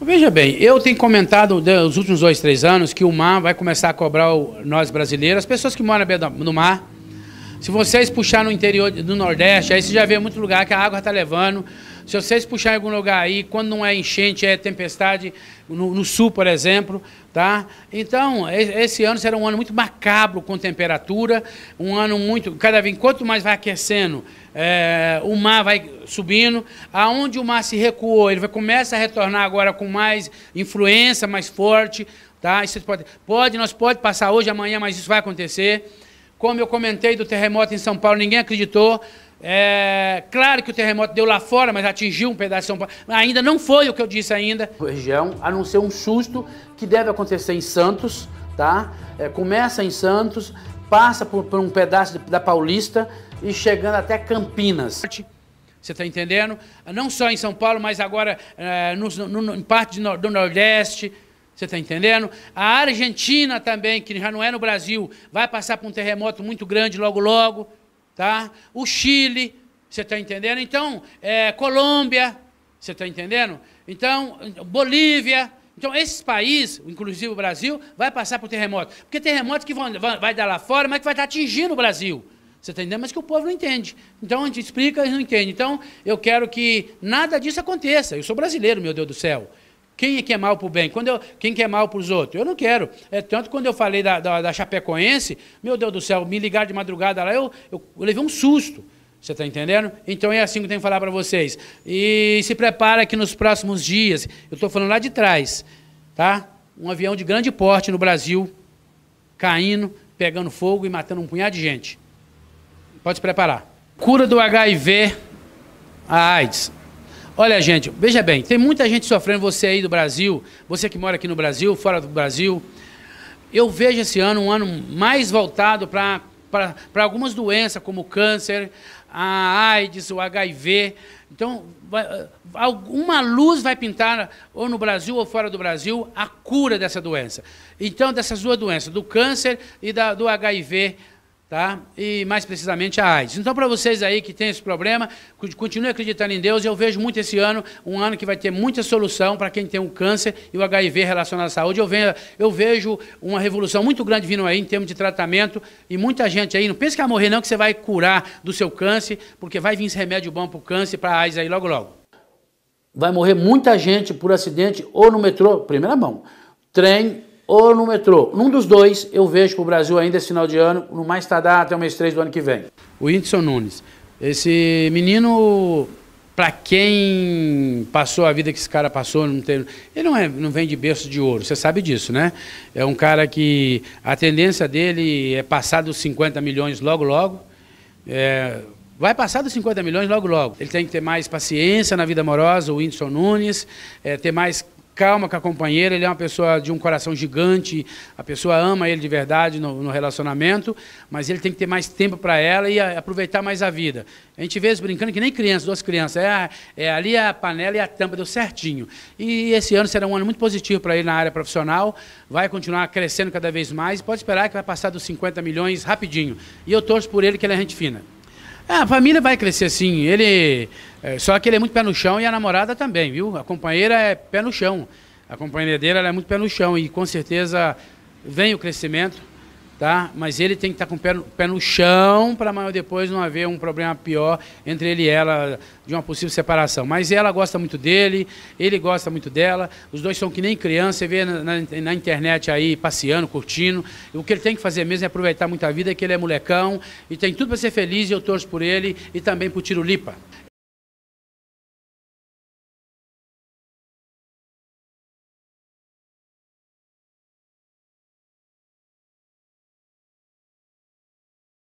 Veja bem, eu tenho comentado nos né, últimos dois, três anos que o mar vai começar a cobrar o, nós brasileiros, as pessoas que moram no mar, se vocês puxar no interior do Nordeste, aí você já vê muito lugar que a água está levando. Se vocês puxarem algum lugar aí, quando não é enchente, é tempestade, no, no, sul, por exemplo, tá? Então, esse ano será um ano muito macabro com temperatura, um ano muito. Cada vez, quanto mais vai aquecendo, é, o mar vai subindo. Aonde o mar se recuou, ele vai, começa a retornar agora com mais influência, mais forte, tá? Isso pode, pode, nós pode passar hoje, amanhã, mas isso vai acontecer. Como eu comentei do terremoto em São Paulo, ninguém acreditou. É, claro que o terremoto deu lá fora, mas atingiu um pedaço de São Paulo. Ainda não foi o que eu disse ainda. A região anunciou um susto que deve acontecer em Santos, tá? É, começa em Santos, passa por, por um pedaço da Paulista e chegando até Campinas. Você está entendendo? Não só em São Paulo, mas agora é, no, no, em parte do Nordeste. Você está entendendo? A Argentina também, que já não é no Brasil, vai passar por um terremoto muito grande logo, logo. Tá? O Chile, você está entendendo? Então, é, Colômbia, você está entendendo? Então, Bolívia. Então, esses países, inclusive o Brasil, vai passar por terremoto. Porque terremotos que vão, vai dar lá fora, mas que vai estar tá atingindo o Brasil. Você está entendendo? Mas que o povo não entende. Então, a gente explica, eles não entendem. Então, eu quero que nada disso aconteça. Eu sou brasileiro, meu Deus do céu. Quem é que é mal para o bem? Quando eu, quem é mal para os outros? Eu não quero. É, tanto quando eu falei da, da, da, Chapecoense, meu Deus do céu, me ligaram de madrugada lá, eu, eu, eu levei um susto. Você está entendendo? Então é assim que eu tenho que falar para vocês. E se prepara que nos próximos dias, eu estou falando lá de trás, tá? Um avião de grande porte no Brasil, caindo, pegando fogo e matando um punhado de gente. Pode se preparar. Cura do HIV, a AIDS. Olha, gente, veja bem, tem muita gente sofrendo, você aí do Brasil, você que mora aqui no Brasil, fora do Brasil. Eu vejo esse ano um ano mais voltado para algumas doenças, como o câncer, a AIDS, o HIV. Então, vai, eh, alguma luz vai pintar, ou no Brasil ou fora do Brasil, a cura dessa doença. Então, dessas duas doenças, do câncer e da, do HIV tá? E mais precisamente a AIDS. Então, para vocês aí que tem esse problema, continue acreditando em Deus. Eu vejo muito esse ano, um ano que vai ter muita solução para quem tem um câncer e o HIV relacionado à saúde. Eu, venho, eu vejo uma revolução muito grande vindo aí em termos de tratamento e muita gente aí, não pense que vai morrer não, que você vai curar do seu câncer, porque vai vir esse remédio bom para o câncer, para a AIDS aí logo logo. Vai morrer muita gente por acidente ou no metrô, primeira mão, trem ou no metrô. Num dos dois, eu vejo para o Brasil ainda esse final de ano, no mais tardar até o mês 3 do ano que vem. O Whindersson Nunes, esse menino, para quem passou a vida que esse cara passou, não tem, ele não, é, não vem de berço de ouro, você sabe disso, né? É um cara que a tendência dele é passar dos 50 milhões logo, logo. É, Vai passar dos 50 milhões logo, logo. Ele tem que ter mais paciência na vida amorosa, o Whindersson Nunes, é, ter mais calma com a companheira, ele é uma pessoa de um coração gigante, a pessoa ama ele de verdade no, no relacionamento, mas ele tem que ter mais tempo para ela e a, aproveitar mais a vida. A gente vê isso brincando que nem crianças, duas crianças, é, é ali a panela e a tampa, deu certinho. E esse ano será um ano muito positivo para ele na área profissional, vai continuar crescendo cada vez mais, pode esperar que vai passar dos 50 milhões rapidinho. E eu torço por ele que ele é gente fina. Ah, a família vai crescer sim, ele é, só que ele é muito pé no chão e a namorada também, viu? A companheira é pé no chão. A companheira dele é muito pé no chão e com certeza vem o crescimento, tá? Mas ele tem que estar tá com o pé no, pé no chão para amanhã depois não haver um problema pior entre ele e ela de uma possível separação. Mas ela gosta muito dele, ele gosta muito dela, os dois são que nem criança, você vê na, na, na internet aí passeando, curtindo. O que ele tem que fazer mesmo é aproveitar muito a vida, que ele é molecão e tem tudo para ser feliz e eu torço por ele e também por Tiro Lipa.